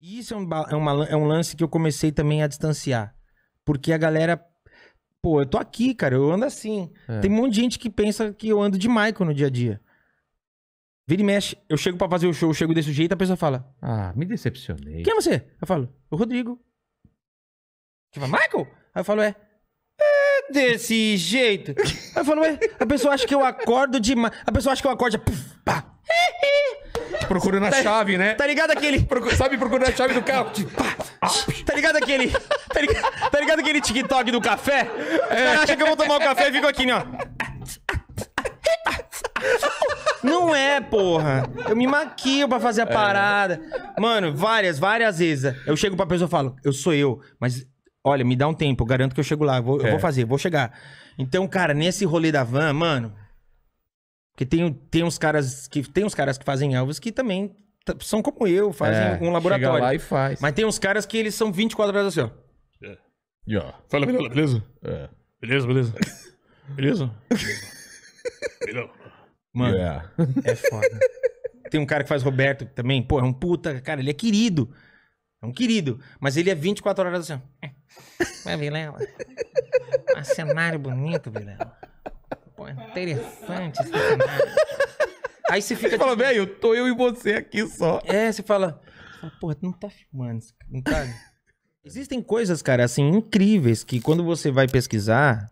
isso é um, é, uma, é um lance que eu comecei também a distanciar. Porque a galera. Pô, eu tô aqui, cara, eu ando assim. É. Tem um monte de gente que pensa que eu ando de Michael no dia a dia. Vira e mexe, eu chego para fazer o show, eu chego desse jeito, a pessoa fala: Ah, me decepcionei. Quem é você? Eu falo: O Rodrigo. Que fala, Michael? Aí eu falo: É. É desse jeito. Aí eu falo: É. A pessoa acha que eu acordo de A pessoa acha que eu acordo. Puf, pá. procurando a tá, chave, né? Tá ligado aquele. Procu... Sabe procurando a chave do carro? Tipo, tá ligado aquele. Tá ligado, tá ligado aquele TikTok do café? É. Cara, acha que eu vou tomar o um café e fico aqui, né, ó. Não é, porra. Eu me maquio pra fazer a é. parada. É. Mano, várias, várias vezes. Eu chego pra pessoa e falo, eu sou eu, mas olha, me dá um tempo, eu garanto que eu chego lá, vou, é. eu vou fazer, vou chegar. Então, cara, nesse rolê da van, mano, porque tem, tem uns caras que tem uns caras que fazem Elvis que também são como eu, fazem é, um laboratório. Chega lá e faz. Mas tem uns caras que eles são 24 horas assim, ó. É. Yeah. Fala, Vilela, beleza? É. Beleza, beleza. beleza? beleza. Mano, yeah. É. é foda. Tem um cara que faz Roberto também, pô, é um puta, cara, ele é querido. É um querido, mas ele é 24 horas assim. Ó. Vai, Vilela. Um cenário bonito, Vilela. Pô, interessante esse Aí você fica. Você fala, tipo, velho, tô eu e você aqui só. É, você fala, Porra, tu não tá filmando, não tá. Existem coisas, cara, assim, incríveis que quando você vai pesquisar,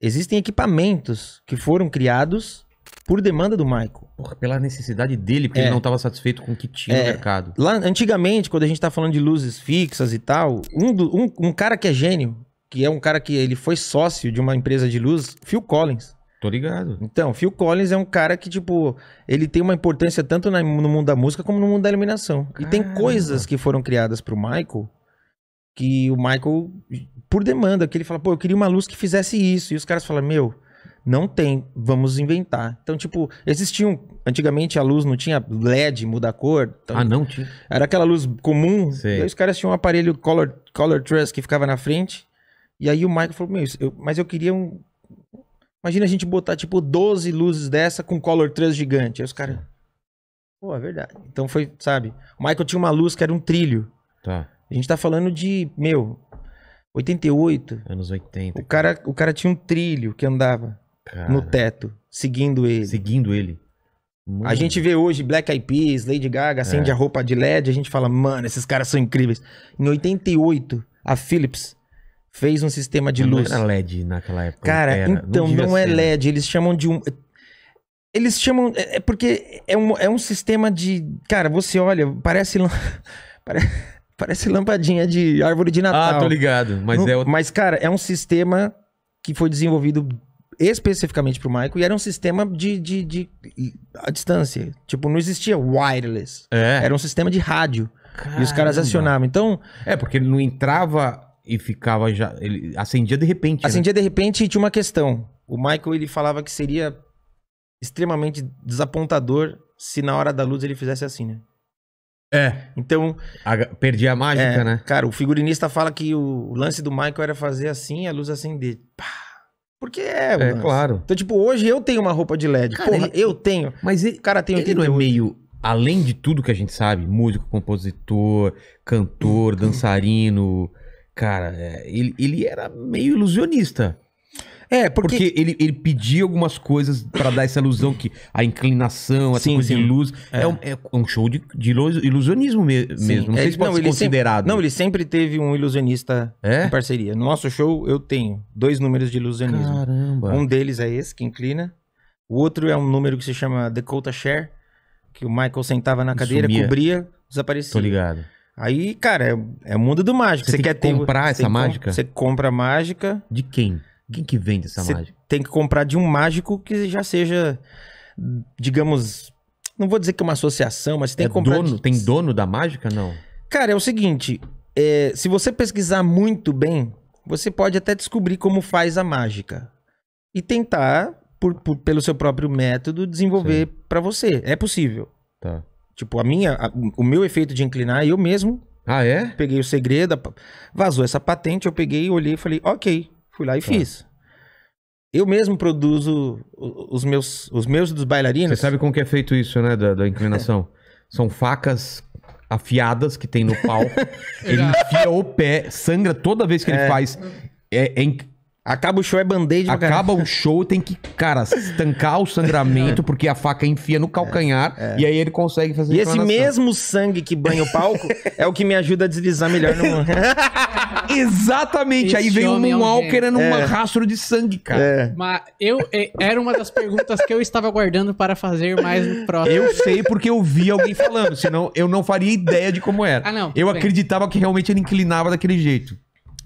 existem equipamentos que foram criados por demanda do Michael. Porra, pela necessidade dele, porque é. ele não estava satisfeito com o que tinha é. no mercado. Lá, antigamente, quando a gente tá falando de luzes fixas e tal, um, do, um, um cara que é gênio, que é um cara que ele foi sócio de uma empresa de luz, Phil Collins. Tô ligado. Então, Phil Collins é um cara que, tipo, ele tem uma importância tanto no mundo da música como no mundo da iluminação. Caramba. E tem coisas que foram criadas pro Michael que o Michael, por demanda, que ele fala, pô, eu queria uma luz que fizesse isso. E os caras falam, meu, não tem, vamos inventar. Então, tipo, existiam. Antigamente a luz não tinha LED, muda a cor. Então, ah, não tinha. Era aquela luz comum. Sei. E aí os caras tinham um aparelho Color, color Trust que ficava na frente. E aí o Michael falou, meu, eu, mas eu queria um... Imagina a gente botar, tipo, 12 luzes dessa com color trans gigante. Aí os caras... Pô, é verdade. Então foi, sabe? O Michael tinha uma luz que era um trilho. Tá. A gente tá falando de, meu, 88. Anos 80. O cara, o cara tinha um trilho que andava cara. no teto, seguindo ele. Seguindo ele. Mano. A gente vê hoje Black Eyed Peas, Lady Gaga, acende é. a roupa de LED, a gente fala, mano, esses caras são incríveis. Em 88, a Philips fez um sistema de não luz. Não era LED naquela época. Cara, era. então, não, não é ser. LED. Eles chamam de um. Eles chamam. É, é porque é um, é um sistema de. Cara, você olha, parece. parece lampadinha de árvore de Natal. Ah, tô ligado. Mas, no, é mas cara, é um sistema que foi desenvolvido especificamente para o Michael e era um sistema de, de, de, de, a distância. Tipo, não existia wireless. É. Era um sistema de rádio. Caramba. E os caras acionavam. Então. É, porque não entrava e ficava já. Ele acendia de repente. Né? Acendia né? de repente e tinha uma questão. O Michael ele falava que seria extremamente desapontador se na hora da luz ele fizesse assim, né? É. Então. A, perdi a mágica, é, né? Cara, o figurinista fala que o lance do Michael era fazer assim e a luz acender. Pá! Porque é, é claro. Então, tipo, hoje eu tenho uma roupa de LED. Cara, Porra, ele, eu tenho. Mas ele, cara tem ele não é meio, além de tudo que a gente sabe, músico, compositor, cantor, hum, hum. dançarino, cara, é, ele, ele era meio ilusionista. É, porque, porque ele, ele pedia algumas coisas para dar essa ilusão que a inclinação, essa sim, coisa sim. de luz. É. É, um, é. um, show de, de ilusionismo me, mesmo. Não é, sei se pode não, ser considerado. Sempre, não, ele sempre teve um ilusionista é? em parceria. No nosso show, eu tenho dois números de ilusionismo. Caramba. Um deles é esse, que inclina. O outro é um número que se chama Dakota Share, que o Michael sentava na cadeira, Sumia. cobria, desaparecia. Tô ligado. Aí, cara, é, é mundo do mágico. Você, você quer que comprar essa mágica? você compra a mágica. De quem? Quem que vende essa você mágica? Tem que comprar de um mágico que já seja, digamos, não vou dizer que é uma associação, mas tem é que comprar. Dono, de... Tem dono da mágica, não? Cara, é o seguinte: é, se você pesquisar muito bem, você pode até descobrir como faz a mágica e tentar, por, por pelo seu próprio método, desenvolver para você. É possível. Tá. Tipo, a minha, a, o meu efeito de inclinar, eu mesmo. Ah, é? Peguei o segredo, vazou essa patente, eu peguei, olhei e falei, ok. Fui lá e tá. fiz. Eu mesmo produzo os meus, os meus dos bailarinos. Você sabe como que é feito isso, né, da, da inclinação? São facas afiadas que tem no palco. ele enfia o pé, sangra toda vez que é. ele faz. É, é, Acaba o show, é band-aid. Acaba o show, tem que, cara, estancar o sangramento, é. porque a faca enfia no calcanhar é, é. e aí ele consegue fazer E esse mesmo sangue que banha o palco é o que me ajuda a deslizar melhor no. Exatamente, esse aí vem um é Walker num é. rastro de sangue, cara. É. Mas eu. É, era uma das perguntas que eu estava guardando para fazer mais no próximo. Eu sei porque eu vi alguém falando, senão eu não faria ideia de como era. Ah, não. Eu bem. acreditava que realmente ele inclinava daquele jeito.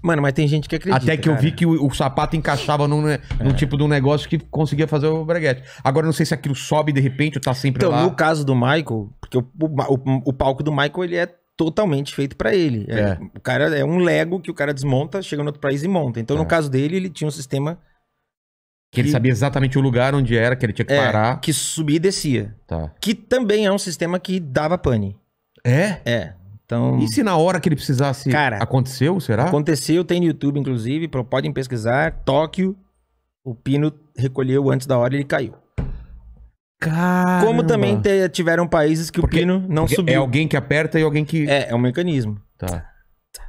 Mano, mas tem gente que acredita. Até que cara. eu vi que o, o sapato encaixava num, né, é. num tipo de um negócio que conseguia fazer o breguete. Agora não sei se aquilo sobe de repente ou tá sempre então, lá. Então, no caso do Michael, porque o, o, o palco do Michael ele é totalmente feito para ele. É. É, o cara é um Lego que o cara desmonta, chega no outro país e monta. Então, no é. caso dele, ele tinha um sistema que ele sabia exatamente o lugar onde era, que ele tinha que é, parar. Que subia e descia. Tá. Que também é um sistema que dava pane. É? É. Então... E se na hora que ele precisasse. Cara, aconteceu, será? Aconteceu, tem no YouTube, inclusive, podem pesquisar. Tóquio, o Pino recolheu antes da hora e ele caiu. Caramba. Como também tiveram países que porque, o Pino não subiu. É alguém que aperta e alguém que. É, é um mecanismo. Tá. tá.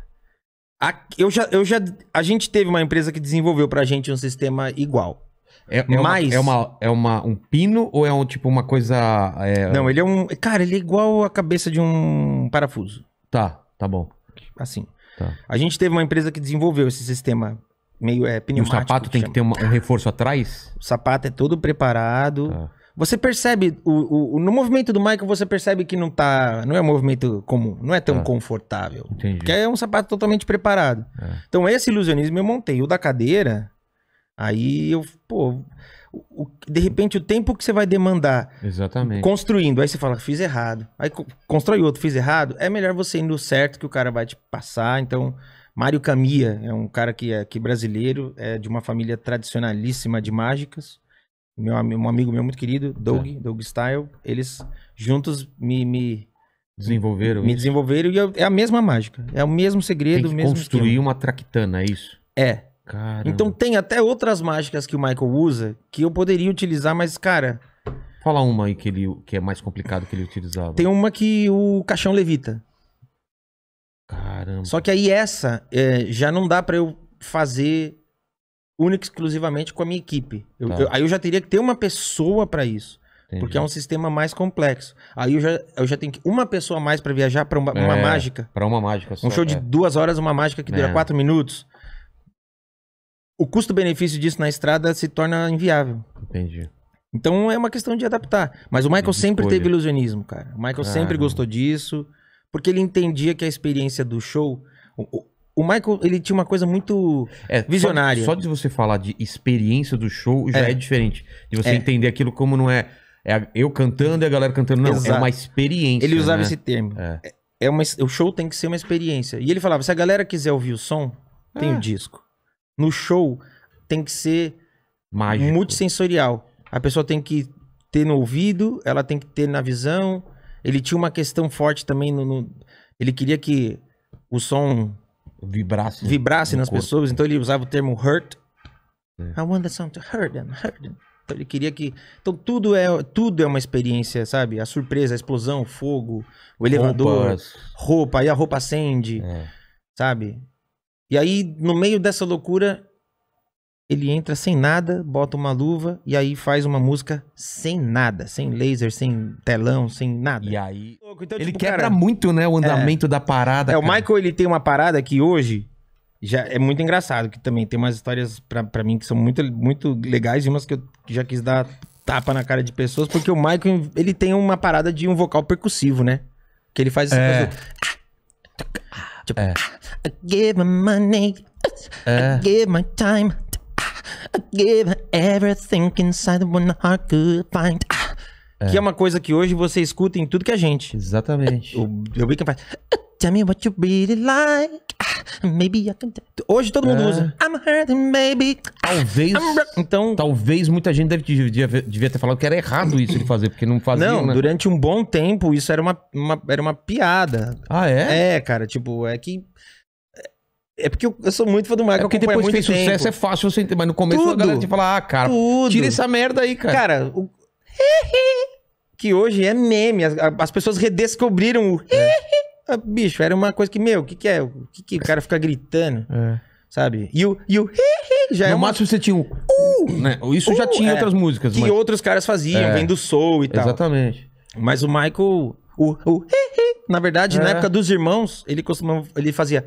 A, eu já, eu já, a gente teve uma empresa que desenvolveu pra gente um sistema igual. É, é Mas... Uma, é uma, é uma, um pino ou é um tipo uma coisa. É... Não, ele é um. Cara, ele é igual a cabeça de um parafuso. Tá, tá bom. Assim. Tá. A gente teve uma empresa que desenvolveu esse sistema meio é, pneumático. o sapato que tem chama. que ter um, um reforço atrás? O sapato é todo preparado. Tá. Você percebe, o, o, no movimento do Michael, você percebe que não tá. Não é um movimento comum, não é tão tá. confortável. Entendi. Porque é um sapato totalmente preparado. É. Então, esse ilusionismo eu montei. O da cadeira, aí eu, pô o, de repente o tempo que você vai demandar Exatamente. construindo, aí você fala, fiz errado. Aí constrói outro, fiz errado. É melhor você ir no certo que o cara vai te passar. Então, Mário Camia é um cara que é que brasileiro, é de uma família tradicionalíssima de mágicas. Meu, um amigo meu muito querido, Doug, é. Doug Style, eles juntos me, me desenvolveram. Me isso. desenvolveram e eu, é, é a mesma mágica. É o mesmo segredo, Tem que o mesmo. Construir esquema. uma traquitana, é isso? É. Caramba. Então tem até outras mágicas que o Michael usa que eu poderia utilizar, mas, cara. Fala uma aí que, ele, que é mais complicado que ele utilizava. Tem uma que o caixão levita. Caramba. Só que aí essa é, já não dá para eu fazer única e exclusivamente com a minha equipe. Eu, tá. eu, aí eu já teria que ter uma pessoa para isso. Entendi. Porque é um sistema mais complexo. Aí eu já, eu já tenho que uma pessoa a mais para viajar para uma, é, uma, mágica. Para uma mágica. Só, um show é. de duas horas, uma mágica que dura é. quatro minutos o custo-benefício disso na estrada se torna inviável. Entendi. Então é uma questão de adaptar. Mas o Michael sempre teve ilusionismo, cara. O Michael sempre gostou disso, porque ele entendia que a experiência do show. O, o Michael, ele tinha uma coisa muito é, visionária. Só, só, de você falar de experiência do show já é, é diferente. De você é. entender aquilo como não é, é eu cantando e a galera cantando. Não, é Exato. é uma experiência. Ele usava né? esse termo. É. é uma, o show tem que ser uma experiência. E ele falava: se a galera quiser ouvir o som, tem o disco. No show tem que ser Mágico. multissensorial. A pessoa tem que ter no ouvido, ela tem que ter na visão. Ele tinha uma questão forte também no, no... ele queria que o som vibrasse, vibrasse nas corpo. pessoas, então ele usava o termo hurt. É. I want the sound to hurt them, hurt them. Então ele queria que. Então tudo é, tudo é uma experiência, sabe? A surpresa, a explosão, o fogo, o elevador, Roupas. roupa, aí a roupa acende, é. sabe? E aí, no meio dessa loucura, ele entra sem nada, bota uma luva e aí faz uma música sem nada, sem laser, sem telão, sem nada. E aí. Então, ele tipo, quebra cara, muito, né, o é. andamento é, da parada. É, cara. o Michael ele tem uma parada que hoje já é muito engraçado, que também tem umas histórias para mim que são muito, muito legais e umas que eu já quis dar tapa na cara de pessoas, porque o Michael ele tem uma parada de um vocal percussivo, né? Que ele faz essa assim, é. coisa. Tipo, é. Ah, I give my money, uh, é. I give my time, ah, I give everything inside when heart could find. Ah. É. Que é uma coisa que hoje você escuta em tudo que a gente. Exatamente. O The Weeknd faz. Tell me what you really like. Ah, maybe I can... Hoje todo mundo é. usa. I'm hurting, Talvez. I'm... Então. Talvez muita gente deve, devia, devia, ter falado que era errado isso de fazer, porque não fazia. Não, né? durante um bom tempo isso era uma, uma, era uma piada. Ah, é? É, cara, tipo, é que. É, é porque eu, sou muito fã do Michael. É porque depois fez tempo. sucesso é fácil você entender, mas no começo tudo, a galera te fala, ah, cara, tudo. tira essa merda aí, cara. Cara, o. que hoje é meme. As, as pessoas redescobriram o. É. Ah, bicho, era uma coisa que, meu, o que, que é? O que, que o cara fica gritando? É. Sabe? E o, e o hi, hi, já no é. No uma... você tinha um. Uh, uh né? Isso uh, já tinha é, outras músicas. Que mas... outros caras faziam, é. vem do soul e tal. Exatamente. Mas o Michael. O, o hi, na verdade, é. na época dos irmãos, ele costumava. Ele fazia.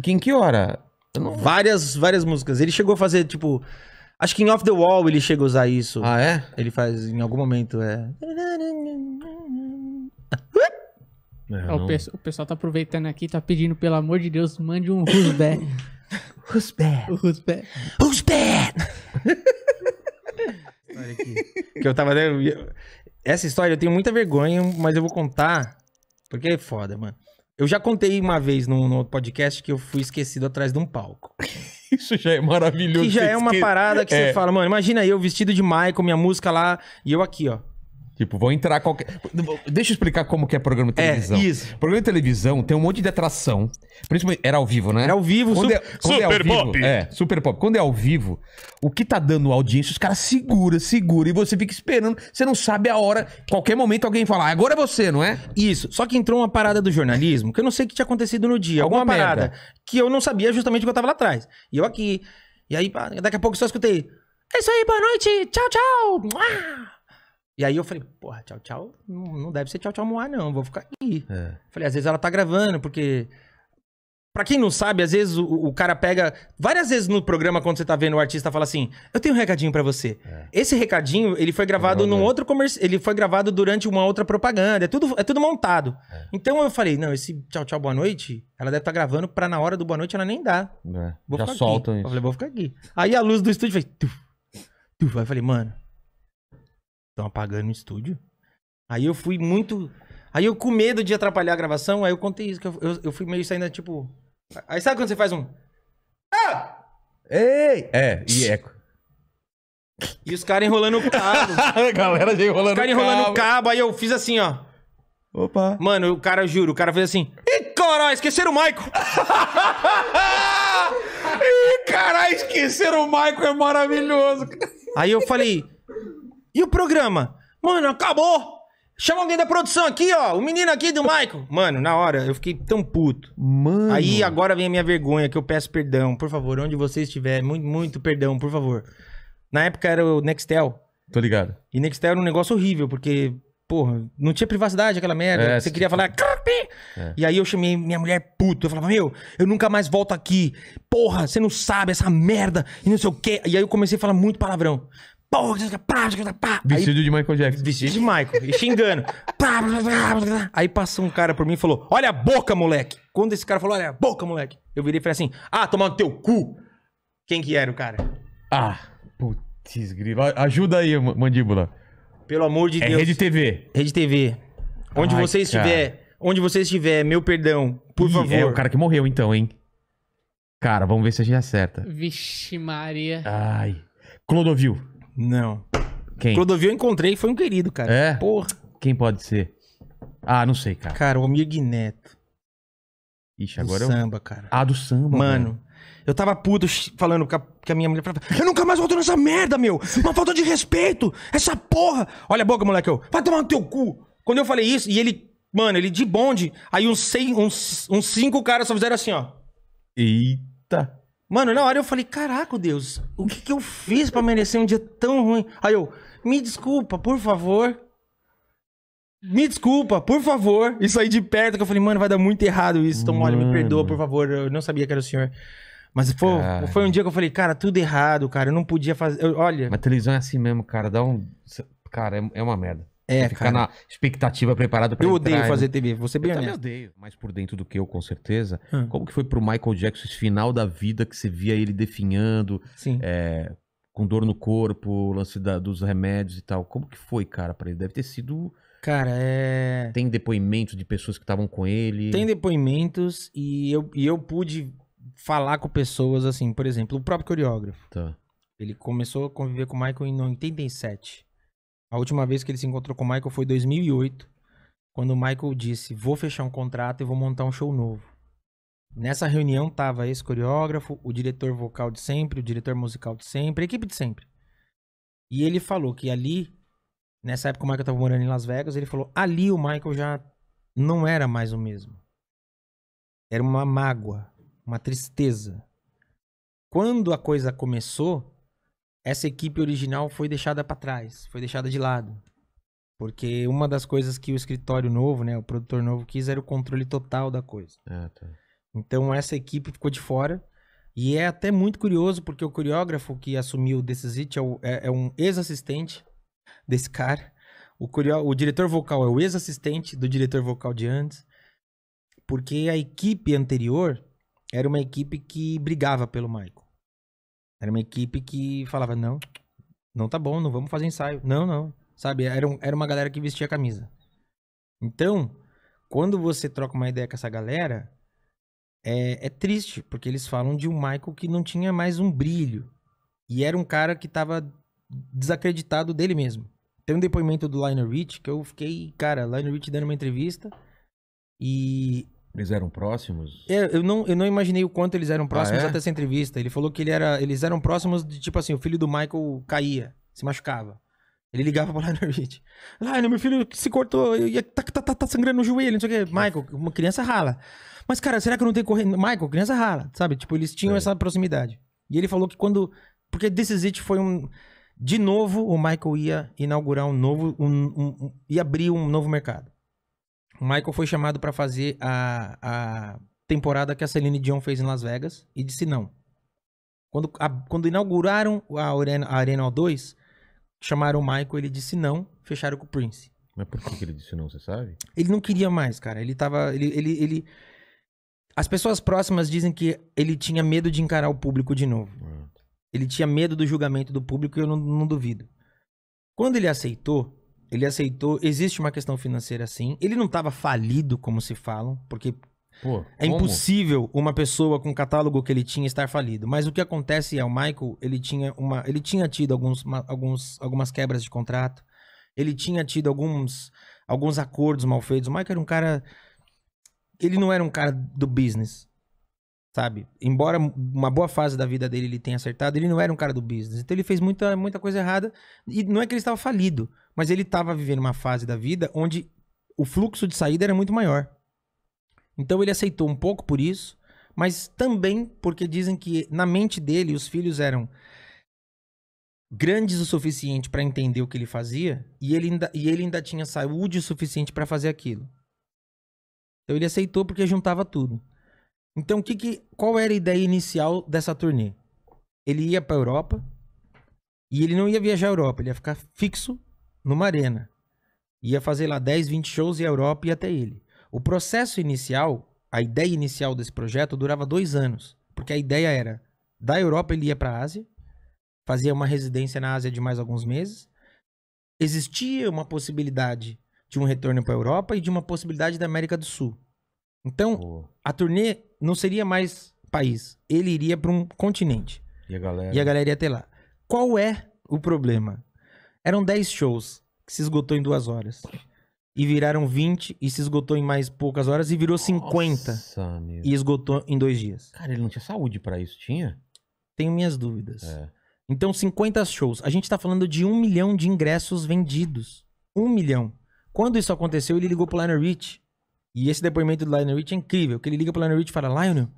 Que em que hora? Não... Várias, várias músicas. Ele chegou a fazer, tipo. Acho que em Off the Wall ele chega a usar isso. Ah, é? Ele faz em algum momento, é. É, o, o, pessoal tá aproveitando aqui, tá pedindo, pelo amor de Deus, mande um who's bad. who's bad? Who's bad? Who's bad? Olha aqui. Que eu tava... Essa história eu tenho muita vergonha, mas eu vou contar, porque é foda, mano. Eu já contei uma vez no, no podcast que eu fui esquecido atrás de um palco. Isso já é maravilhoso. Que já é uma parada que é. você fala, mano, imagina eu vestido de Michael, minha música lá, e eu aqui, ó. Tipo, vão entrar qualquer. Deixa eu explicar como que é programa de é, televisão. É, isso. Programa de televisão tem um monte de atração. Principalmente. Era ao vivo, né? Era ao vivo, quando, su é, quando super é ao pop. Vivo, é, super pop. Quando é ao vivo, o que tá dando audiência, os caras segura, segura. E você fica esperando. Você não sabe a hora. Qualquer momento alguém fala, ah, agora é você, não é? Isso. Só que entrou uma parada do jornalismo, que eu não sei o que tinha acontecido no dia. Alguma, alguma parada. Merda. Que eu não sabia justamente o que eu tava lá atrás. E eu aqui. E aí, daqui a pouco só escutei. É isso aí, boa noite. Tchau, tchau. E aí eu falei, porra, tchau, tchau, não deve ser tchau, tchau, moá, não, vou ficar aqui. É. Falei, às vezes ela tá gravando, porque. Pra quem não sabe, às vezes o, o, cara pega. Várias vezes no programa, quando você tá vendo o artista, fala assim: Eu tenho um recadinho para você. É. Esse recadinho, ele foi gravado num outro comercial. Ele foi gravado durante uma outra propaganda. É tudo, é tudo montado. É. Então eu falei: Não, esse tchau, tchau, boa noite, ela deve estar tá gravando pra na hora do boa noite ela nem dá. É, vou Já solta aqui. isso. Eu falei: Vou ficar aqui. Aí a luz do estúdio foi. Tu, tu, aí eu falei: Mano, Estão apagando o estúdio. Aí eu fui muito. Aí eu com medo de atrapalhar a gravação, aí eu contei isso, que eu, eu, eu fui meio saindo, tipo. Aí sabe quando você faz um. Ah! Ei! É, e eco. E os caras enrolando o cabo. a galera já enrolando o cabo. Os caras enrolando o cabo, aí eu fiz assim, ó. Opa. Mano, o cara, juro, o cara fez assim. Ih, caralho, esqueceram o Maico! Ih, caralho, esqueceram o Maico, é maravilhoso. Aí eu falei. E o programa? Mano, acabou! Chama alguém da produção aqui, ó. O menino aqui do Michael. Mano, na hora eu fiquei tão puto. Mano. Aí agora vem a minha vergonha que eu peço perdão, por favor. Onde você estiver, muito, muito perdão, por favor. Na época era o Nextel. Tô ligado. E Nextel era um negócio horrível, porque, porra, não tinha privacidade aquela merda. É, você queria tipo... falar. É. E aí eu chamei minha mulher puto. Eu falava, meu, eu nunca mais volto aqui. Porra, você não sabe essa merda e não sei o quê. E aí eu comecei a falar muito palavrão. Pô, pá, pá. Vestido aí, de Michael Jackson. Vestido de Michael. E xingando. pá, aí passou um cara por mim e falou: Olha a boca, moleque. Quando esse cara falou: Olha a boca, moleque. Eu virei e falei assim: Ah, tomando teu cu. Quem que era o cara? Ah, putz, grilo. Ajuda aí, mandíbula. Pelo amor de é Deus. Rede TV. Rede TV. Onde Ai, você estiver, cara. onde você estiver, meu perdão, por Ih, é, favor. É o cara que morreu então, hein? Cara, vamos ver se a gente acerta. Vixe, Maria. Ai. Clodovil. Não. Quem? Clodovil eu encontrei foi um querido, cara. É? Porra. Quem pode ser? Ah, não sei, cara. Cara, o amigo Neto. Ixi, agora do eu... samba, cara. Ah, do samba. Mano, mano. eu tava puto falando que a, a minha mulher. Falava, eu nunca mais volto nessa merda, meu. Uma falta de respeito. Essa porra. Olha a boca, moleque. Eu, vai tomar no teu cu. Quando eu falei isso, e ele... Mano, ele de bonde. Aí uns, seis, uns, uns cinco caras só fizeram assim, ó. Eita. Mano, na hora eu falei, caraca, Deus, o que, que eu fiz para merecer um dia tão ruim? Aí eu, me desculpa, por favor. Me desculpa, por favor. Isso aí de perto que eu falei, mano, vai dar muito errado isso. Então, olha, me perdoa, por favor. Eu não sabia que era o senhor. Mas foi, foi um dia que eu falei, cara, tudo errado, cara. Eu não podia fazer. Eu, olha. Mas televisão é assim mesmo, cara. Dá um. Cara, é, é uma merda. É, ficar cara. na expectativa preparada para Eu entrar, odeio né? fazer TV, você bem eu honesto. Eu odeio, mais por dentro do que eu, com certeza. Hum. Como que foi pro Michael Jackson esse final da vida que você via ele definhando, é, com dor no corpo, lance da, dos remédios e tal. Como que foi, cara, para ele? Deve ter sido Cara, é. Tem depoimentos de pessoas que estavam com ele. Tem depoimentos e eu, e eu pude falar com pessoas assim, por exemplo, o próprio coreógrafo. Tá. Ele começou a conviver com o Michael em 87. A última vez que ele se encontrou com o Michael foi em 2008, quando o Michael disse: Vou fechar um contrato e vou montar um show novo. Nessa reunião tava esse coreógrafo, o diretor vocal de sempre, o diretor musical de sempre, a equipe de sempre. E ele falou que ali, nessa época o Michael tava morando em Las Vegas, ele falou: Ali o Michael já não era mais o mesmo. Era uma mágoa, uma tristeza. Quando a coisa começou, essa equipe original foi deixada para trás, foi deixada de lado. Porque uma das coisas que o escritório novo, né, o produtor novo quis era o controle total da coisa. É, tá. Então essa equipe ficou de fora. E é até muito curioso, porque o coreógrafo que assumiu o Decisite é, é, é, um ex-assistente desse cara. O, o diretor vocal é o ex-assistente do diretor vocal de antes. Porque a equipe anterior era uma equipe que brigava pelo Michael. Era uma equipe que falava, não, não tá bom, não vamos fazer ensaio. Não, não. Sabe, era, um, era uma galera que vestia a camisa. Então, quando você troca uma ideia com essa galera, é, é, triste, porque eles falam de um Michael que não tinha mais um brilho. E era um cara que tava desacreditado dele mesmo. Tem um depoimento do Lionel Rich que eu fiquei, cara, Lionel Rich dando uma entrevista e eles eram próximos? É, eu, não, eu não imaginei o quanto eles eram ah, próximos ah, é? até essa entrevista. Ele falou que ele era, eles eram próximos de, tipo assim, o filho do Michael caía, se machucava. Ele ligava pra Lionel Lá, meu filho se cortou, ia, tá, tá, tá, tá sangrando no joelho, não sei o quê. Michael, uma criança rala. Mas, cara, será que eu não tenho correndo? Michael, criança rala, sabe? Tipo, eles tinham é. essa proximidade. E ele falou que quando. Porque This Is It foi um. De novo, o Michael ia inaugurar um novo. Um, um, um, ia abrir um novo mercado. O Michael foi chamado para fazer a, a temporada que a Celine Dion fez em Las Vegas e disse não. Quando, a, quando inauguraram a Arena, a Arena O2, chamaram o Michael, ele disse não, fecharam com o Prince. Mas por que, que ele disse não, você sabe? Ele não queria mais, cara. Ele tava. Ele, ele, ele... As pessoas próximas dizem que ele tinha medo de encarar o público de novo. Hum. Ele tinha medo do julgamento do público e eu não, não duvido. Quando ele aceitou, ele aceitou. Existe uma questão financeira sim. Ele não estava falido, como se falam, porque Pô, é como? impossível uma pessoa com o catálogo que ele tinha estar falido. Mas o que acontece é, o Michael, ele tinha, uma, ele tinha tido alguns, alguns, algumas quebras de contrato. Ele tinha tido alguns, alguns acordos mal feitos. O Michael era um cara... Ele não era um cara do business sabe? Embora uma boa fase da vida dele ele tenha acertado, ele não era um cara do business. Então ele fez muita, muita coisa errada. E não é que ele estava falido, mas ele estava vivendo uma fase da vida onde o fluxo de saída era muito maior. Então ele aceitou um pouco por isso, mas também porque dizem que na mente dele os filhos eram grandes o suficiente para entender o que ele fazia e ele ainda, e ele ainda tinha saúde o suficiente para fazer aquilo. Então ele aceitou porque juntava tudo. Então, que que, qual era a ideia inicial dessa turnê? Ele ia para Europa e ele não ia viajar à Europa, ele ia ficar fixo numa arena. Ia fazer lá 10, 20 shows e a Europa ia até ele. O processo inicial, a ideia inicial desse projeto durava dois anos, porque a ideia era da Europa ele ia para a Ásia, fazia uma residência na Ásia de mais alguns meses. Existia uma possibilidade de um retorno para a Europa e de uma possibilidade da América do Sul. Então, oh a turnê não seria mais país. Ele iria para um continente. E a galera? E a galera ia até lá. Qual é o problema? Eram 10 shows que se esgotou em duas horas. E viraram 20 e se esgotou em mais poucas horas e virou 50. Nossa, E esgotou em dois dias. Cara, ele não tinha saúde para isso, tinha? Tenho minhas dúvidas. É. Então, 50 shows. A gente tá falando de um milhão de ingressos vendidos. Um milhão. Quando isso aconteceu, ele ligou pro Lionel Rich e esse depoimento do Lionel Rich é incrível, que ele liga pro Lionel Rich e fala, Lionel,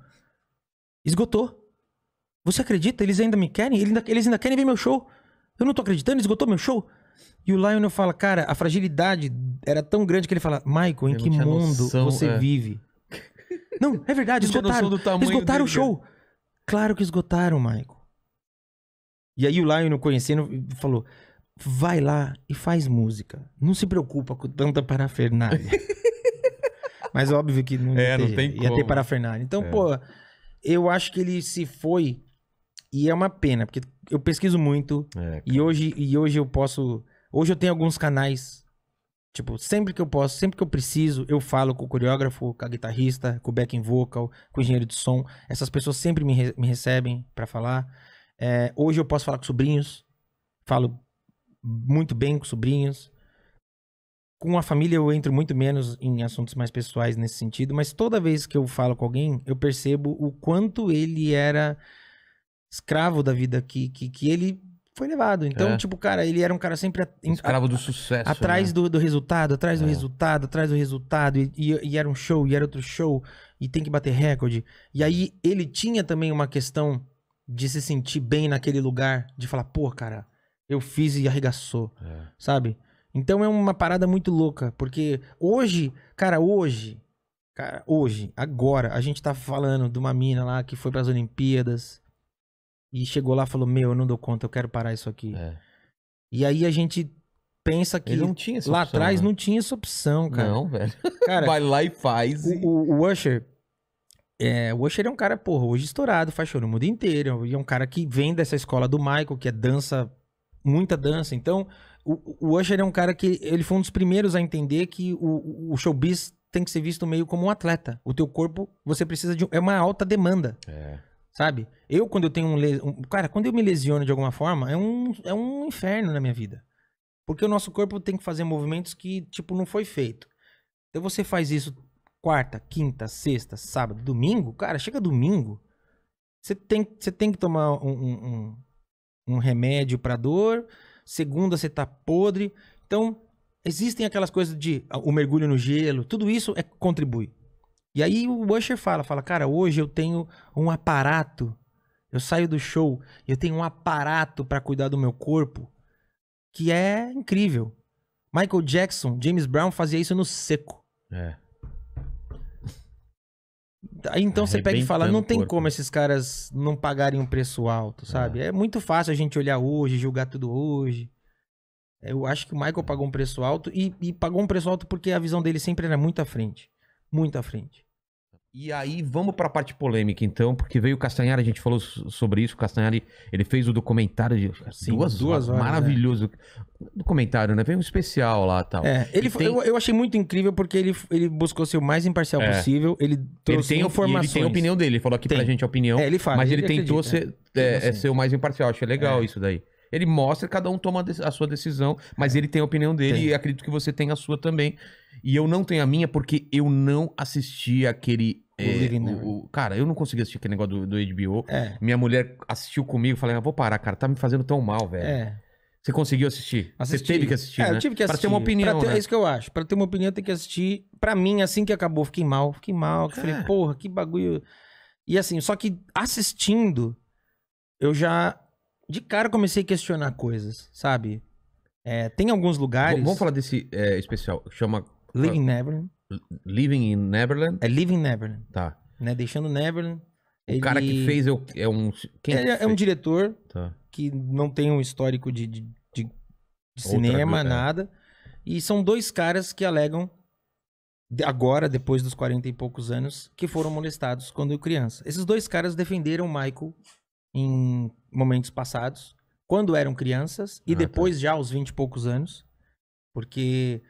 esgotou. Você acredita? Eles ainda me querem? Eles ainda, eles ainda querem ver meu show. Eu não tô acreditando, esgotou meu show. E o Lionel fala, cara, a fragilidade era tão grande que ele fala, Michael, em que mundo noção, você é. vive? não, é verdade, esgotaram. Esgotaram o show. Claro que esgotaram, Michael. E aí o Lionel, conhecendo, falou, vai lá e faz música. Não se preocupa com tanta parafernália. Mas óbvio que não, é, ia, ter, não tem ia ter parafernália. Então, é. pô, eu acho que ele se foi e é uma pena, porque eu pesquiso muito é, e, hoje, e hoje eu posso... Hoje eu tenho alguns canais, tipo, sempre que eu posso, sempre que eu preciso, eu falo com o coreógrafo, com a guitarrista, com o backing vocal, com o engenheiro de som. Essas pessoas sempre me, re me recebem para falar. É, hoje eu posso falar com sobrinhos, falo muito bem com sobrinhos com a família eu entro muito menos em assuntos mais pessoais nesse sentido, mas toda vez que eu falo com alguém, eu percebo o quanto ele era escravo da vida que, que, que ele foi levado. Então, é. tipo, cara, ele era um cara sempre. Escravo do sucesso. Atrás né? do, do, resultado, atrás é. do resultado, atrás do resultado. E, e, e, era um show, e era outro show, e tem que bater recorde. E aí ele tinha também uma questão de se sentir bem naquele lugar, de falar, pô, cara, eu fiz e arregaçou. É. Sabe? Então é uma parada muito louca, porque hoje, cara, hoje, cara, hoje, agora, a gente tá falando de uma mina lá que foi para as Olimpíadas e chegou lá e falou: "Meu, eu não dou conta, eu quero parar isso aqui". É. E aí a gente pensa que lá opção, atrás né? não tinha essa opção, cara. Não, velho. Cara, vai lá e faz. O, o, o Usher, é, o Usher é um cara, porra, hoje estourado, faz show no mundo inteiro. E é um cara que vem dessa escola do Michael, que é dança, muita dança. Então, o, o Usher é um cara que ele foi um dos primeiros a entender que o, o showbiz tem que ser visto meio como um atleta. O teu corpo, você precisa de. É uma alta demanda. É. Sabe? Eu, quando eu tenho um, um, Cara, quando eu me lesiono de alguma forma, é um, é um inferno na minha vida. Porque o nosso corpo tem que fazer movimentos que, tipo, não foi feito. Então você faz isso quarta, quinta, sexta, sábado, domingo. Cara, chega domingo. Você tem, você tem que tomar um, um, um remédio para dor segunda você tá podre. Então, existem aquelas coisas de ah, o mergulho no gelo, tudo isso é contribui. E aí o Usher fala, fala, cara, hoje eu tenho um aparato, eu saio do show, eu tenho um aparato para cuidar do meu corpo que é incrível. Michael Jackson, James Brown fazia isso no seco. É. Então você pega e fala, não tem como esses caras não pagarem um preço alto, sabe? É. é muito fácil a gente olhar hoje, julgar tudo hoje. Eu acho que o Michael pagou um preço alto e, e pagou um preço alto porque a visão dele sempre era muito à frente. Muito à frente. E aí vamos para a parte polêmica então, porque veio o Castanhari, a gente falou sobre isso, o Castanhari, ele fez o documentário de assim, duas, duas horas, é. maravilhoso né? documentário, né? Veio um especial lá tal. É, ele e tem... eu, eu, achei muito incrível porque ele, ele buscou ser o mais imparcial é. possível, ele trouxe ele tem, informações. Ele tem a opinião dele, ele falou aqui para a gente a opinião, é, ele faz. mas ele, ele tentou ser, é, assim. ser o mais imparcial, achei legal é. isso daí. Ele mostra, cada um toma a sua decisão, mas ele tem a opinião dele tem. e acredito que você tem a sua também. E eu não tenho a minha porque eu não assisti aquele. É, o, o, cara, eu não consegui assistir aquele negócio do, do HBO. É. Minha mulher assistiu comigo e falei, ah, vou parar, cara, tá me fazendo tão mal, velho. É. Você conseguiu assistir? Assisti. Você teve que assistir, é, eu né? tive que assistir. Pra ter uma opinião, ter, né? É isso que eu acho. Pra ter uma opinião, tem que assistir. Pra mim, assim que acabou, fiquei mal. Fiquei mal. É. Falei, porra, que bagulho... E assim, só que assistindo, eu já... De cara comecei a questionar coisas, sabe? É, tem alguns lugares... vamos falar desse é, especial. Chama Living Neverland. Living in Neverland? É Living Neverland. Tá. Né? Deixando Neverland. O ele... cara que fez eu, é um. Quem é, é um diretor tá. que não tem um histórico de, de, de cinema, Outra, é. nada. E são dois caras que alegam, agora, depois dos 40 e poucos anos, que foram molestados quando criança. Esses dois caras defenderam Michael em momentos passados, quando eram crianças, e ah, tá. depois tá. já aos 20 e poucos anos. Porque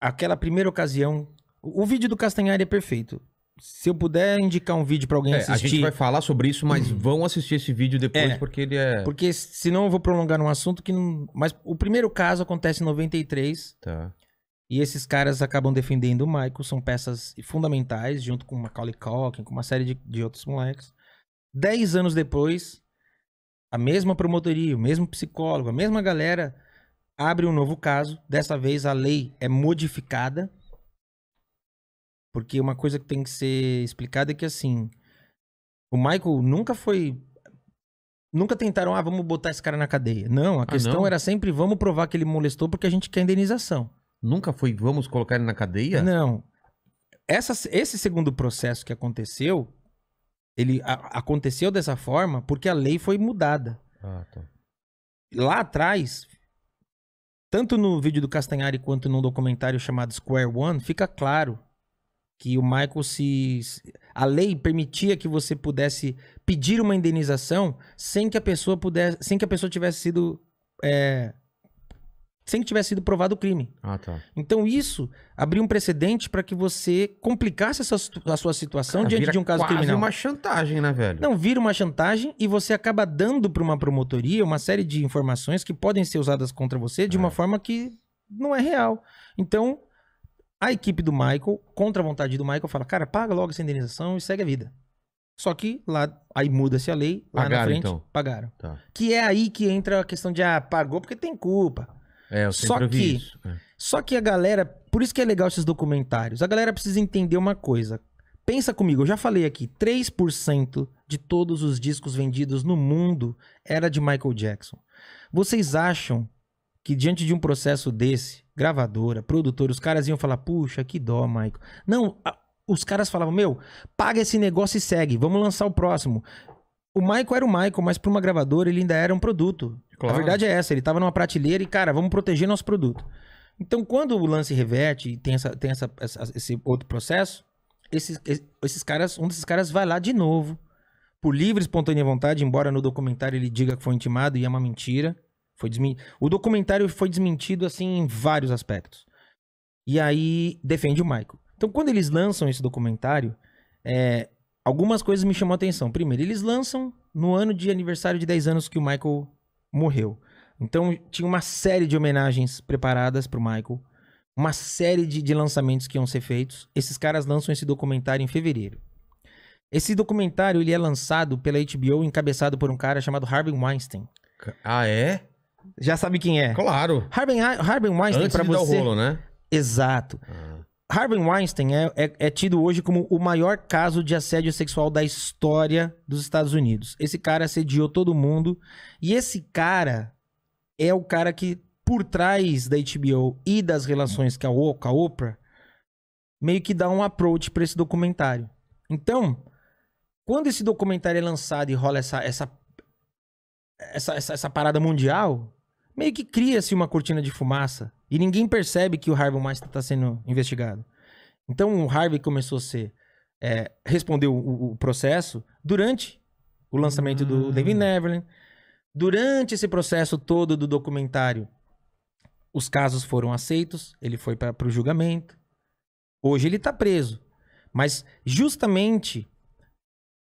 aquela primeira ocasião. O, vídeo do Castanhari é perfeito. Se eu puder indicar um vídeo para alguém é, assistir. A gente vai falar sobre isso, mas uhum. vão assistir esse vídeo depois, é, porque ele é. Porque senão eu vou prolongar um assunto que não. Mas o primeiro caso acontece em 93. Tá. E esses caras acabam defendendo o Michael, são peças fundamentais, junto com Macaulay Culkin, com uma série de, de outros moleques. Dez anos depois, a mesma promotoria, o mesmo psicólogo, a mesma galera abre um novo caso. Dessa vez a lei é modificada. Porque uma coisa que tem que ser explicada é que assim, o Michael nunca foi nunca tentaram, ah, vamos botar esse cara na cadeia. Não, a ah, questão não? era sempre vamos provar que ele molestou porque a gente quer indenização. Nunca foi vamos colocar ele na cadeia? Não. Essa, esse segundo processo que aconteceu, ele a, aconteceu dessa forma porque a lei foi mudada. Ah, tá. Lá atrás tanto no vídeo do Castanhari quanto num documentário chamado Square One, fica claro que o Michael se. A lei permitia que você pudesse pedir uma indenização sem que a pessoa pudesse. sem que a pessoa tivesse sido é, sem que tivesse sido provado o crime. Ah, tá. Então isso abriu um precedente para que você complicasse a sua, situação Cara, é, diante de um caso quase criminal. uma chantagem, né, velho? Não, vira uma chantagem e você acaba dando para uma promotoria uma série de informações que podem ser usadas contra você de é. uma forma que não é real. Então, a equipe do Michael, contra a vontade do Michael, fala: "Cara, paga logo essa indenização e segue a vida". Só que lá, aí muda-se a lei, lá pagaram, na frente, então. pagaram. Tá. Que é aí que entra a questão de, ah, pagou porque tem culpa. É, eu só que, isso. É. Só que a galera, por isso que é legal esses documentários. A galera precisa entender uma coisa. Pensa comigo, eu já falei aqui, 3% de todos os discos vendidos no mundo era de Michael Jackson. Vocês acham que diante de um processo desse, gravadora, produtor, os caras iam falar: "Puxa, que dó, Michael". Não, a, os caras falavam: "Meu, paga esse negócio e segue, vamos lançar o próximo". O Michael era o Michael, mas para uma gravadora ele ainda era um produto. Claro. A verdade é essa, ele estava numa prateleira e, cara, vamos proteger nosso produto. Então, quando o lance reverte e tem, essa, tem essa, essa, esse outro processo, esses, esses caras, um desses caras vai lá de novo, por livre e espontânea vontade, embora no documentário ele diga que foi intimado e é uma mentira. Foi O documentário foi desmentido, assim, em vários aspectos. E aí, defende o Michael. Então, quando eles lançam esse documentário, é, algumas coisas me chamam a atenção. Primeiro, eles lançam no ano de aniversário de 10 anos que o Michael morreu. Então tinha uma série de homenagens preparadas para o Michael, uma série de, de lançamentos que iam ser feitos. Esses caras lançam esse documentário em fevereiro. Esse documentário ele é lançado pela HBO, encabeçado por um cara chamado Harvey Weinstein. Ah, é? Já sabe quem é? Claro. Harvey, Harvey Weinstein, para você. rolo, né? Exato. Ah. Harvey Weinstein é, é, é, tido hoje como o maior caso de assédio sexual da história dos Estados Unidos. Esse cara assediou todo mundo. E esse cara é o cara que, por trás da HBO e das relações que a Oprah, meio que dá um approach para esse documentário. Então, quando esse documentário é lançado e rola essa, essa, essa, essa, essa parada mundial, meio que cria-se uma cortina de fumaça e ninguém percebe que o Harvey Weinstein está sendo investigado. Então o Harvey começou a ser. É, respondeu o, o, processo durante o lançamento do ah. David Neverland. Durante esse processo todo do documentário, os casos foram aceitos, ele foi para o julgamento. Hoje ele está preso. Mas justamente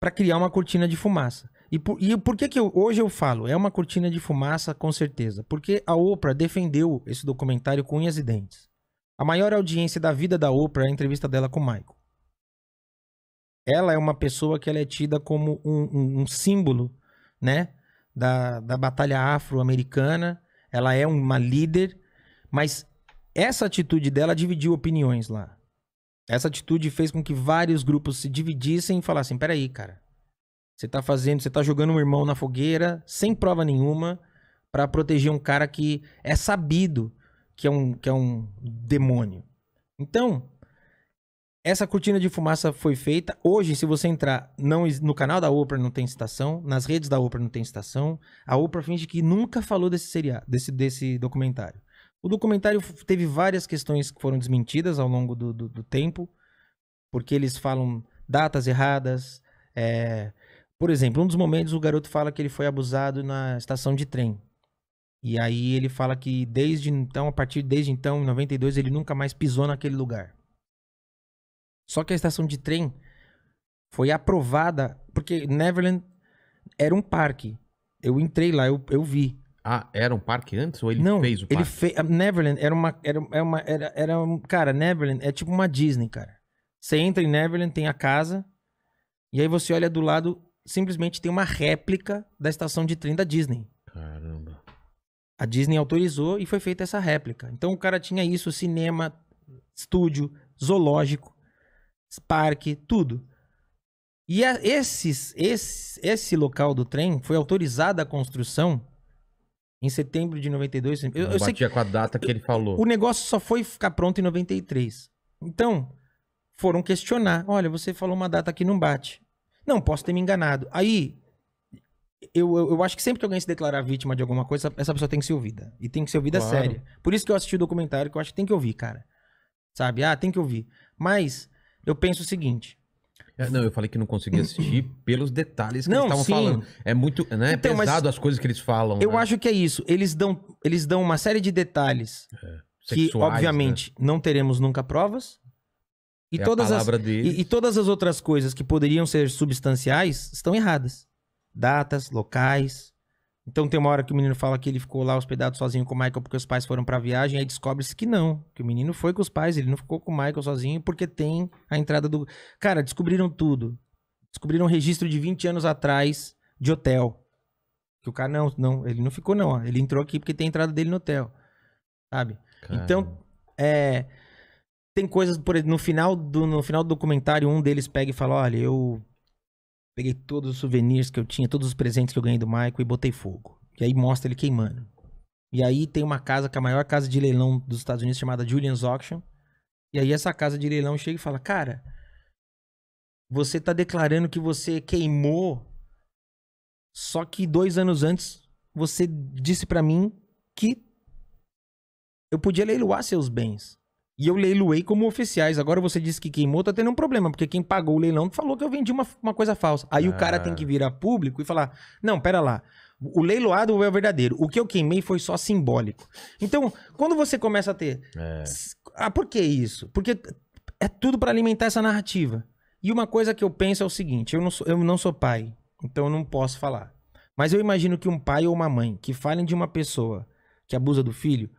para criar uma cortina de fumaça. E por, e por que, que eu, hoje eu falo? É uma cortina de fumaça, com certeza. Porque a Oprah defendeu esse documentário com unhas e dentes. A maior audiência da vida da Oprah é a entrevista dela com o Michael. Ela é uma pessoa que ela é tida como um, um, um símbolo né, da, da batalha afro-americana. Ela é uma líder, mas essa atitude dela dividiu opiniões lá. Essa atitude fez com que vários grupos se dividissem e falassem: peraí, cara, você tá fazendo, você tá jogando um irmão na fogueira, sem prova nenhuma, para proteger um cara que é sabido que é um, que é um demônio. Então, essa cortina de fumaça foi feita. Hoje, se você entrar não, no canal da Oprah, não tem citação. Nas redes da Oprah, não tem citação. A Oprah finge que nunca falou desse seriado, desse, desse documentário. O documentário teve várias questões que foram desmentidas ao longo do, do, do tempo, porque eles falam datas erradas. É... Por exemplo, um dos momentos o garoto fala que ele foi abusado na estação de trem. E aí ele fala que desde então, a partir desde então, em 92, ele nunca mais pisou naquele lugar. Só que a estação de trem foi aprovada, porque Neverland era um parque. Eu entrei lá, eu, eu vi. Ah, era um parque antes ou ele não, fez o parque? Não, Ele fez. Neverland era uma. Era, era é uma era, era um, cara, Neverland é tipo uma Disney, cara. Você entra em Neverland, tem a casa, e aí você olha do lado, simplesmente tem uma réplica da estação de trem da Disney. Caramba. A Disney autorizou e foi feita essa réplica. Então o cara tinha isso: cinema, estúdio, zoológico, parque, tudo. E a, esses, esse, esse local do trem foi autorizada a construção em setembro de 92. Eu, eu batia sei que, com a data que ele falou. O negócio só foi ficar pronto em 93. Então, foram questionar. Olha, você falou uma data que não bate. Não, posso ter me enganado. Aí, eu, eu, eu, acho que sempre que alguém se declarar vítima de alguma coisa, essa pessoa tem que ser ouvida. E tem que ser ouvida claro. séria. Por isso que eu assisti o documentário, que eu acho que tem que ouvir, cara. Sabe? Ah, tem que ouvir. Mas, eu penso o seguinte. É, não, eu falei que não consegui assistir pelos detalhes que não, eles estavam falando. É muito né, então, pesado as coisas que eles falam. Eu né? acho que é isso. Eles dão, eles dão uma série de detalhes é, que, né? obviamente, né? não teremos nunca provas. E, é todas as, e, e todas as outras coisas que poderiam ser substanciais estão erradas. Datas, locais, então tem uma hora que o menino fala que ele ficou lá hospedado sozinho com o Michael porque os pais foram pra viagem, aí descobre-se que não, que o menino foi com os pais, ele não ficou com o Michael sozinho porque tem a entrada do. Cara, descobriram tudo. Descobriram um registro de 20 anos atrás de hotel. Que o cara não, não, ele não ficou não, ó. ele entrou aqui porque tem a entrada dele no hotel. Sabe? Caramba. Então, é tem coisas por no final do no final do documentário um deles pega e fala, olha, eu Peguei todos os souvenirs que eu tinha, todos os presentes que eu ganhei do Michael e botei fogo. E aí mostra ele queimando. E aí tem uma casa que é a maior casa de leilão dos Estados Unidos chamada Julian's Auction. E aí essa casa de leilão chega e fala: "Cara, você tá declarando que você queimou, só que dois anos antes você disse para mim que eu podia leiloar seus bens. E eu leiloei como oficiais. Agora você disse que queimou, tá tendo um problema, porque quem pagou o leilão falou que eu vendi uma, uma coisa falsa. Aí ah. o cara tem ah. que virar público e falar: não, pera lá. O leiloado é o verdadeiro. O que eu queimei foi só simbólico. Então, quando você começa a ter. É. Ah, por que isso? Porque é tudo para alimentar essa narrativa. E uma coisa que eu penso é o seguinte: eu não, sou, eu não sou pai, então eu não posso falar. Mas eu imagino que um pai ou uma mãe que falem de uma pessoa que abusa do filho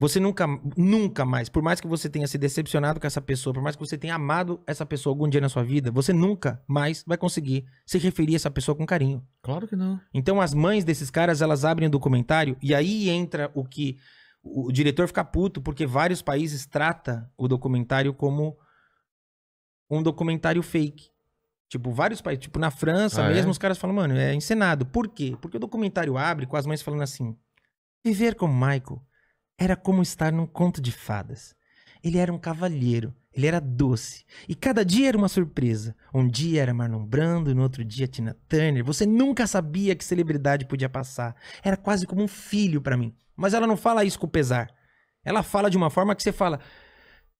você nunca, nunca mais, por mais que você tenha se decepcionado com essa pessoa, por mais que você tenha amado essa pessoa algum dia na sua vida, você nunca mais vai conseguir se referir a essa pessoa com carinho. Claro que não. Então as mães desses caras, elas abrem o documentário e aí entra o que o diretor fica puto porque vários países trata o documentário como um documentário fake. Tipo, vários países, tipo na França ah, é? mesmo, é? os caras falam, mano, é encenado. Por quê? Porque o documentário abre com as mães falando assim: viver como Michael era como estar num conto de fadas. Ele era um cavalheiro, ele era doce. E cada dia era uma surpresa. Um dia era Marlon Brando, no outro dia Tina Turner. Você nunca sabia que celebridade podia passar. Era quase como um filho para mim. Mas ela não fala isso com pesar. Ela fala de uma forma que você fala.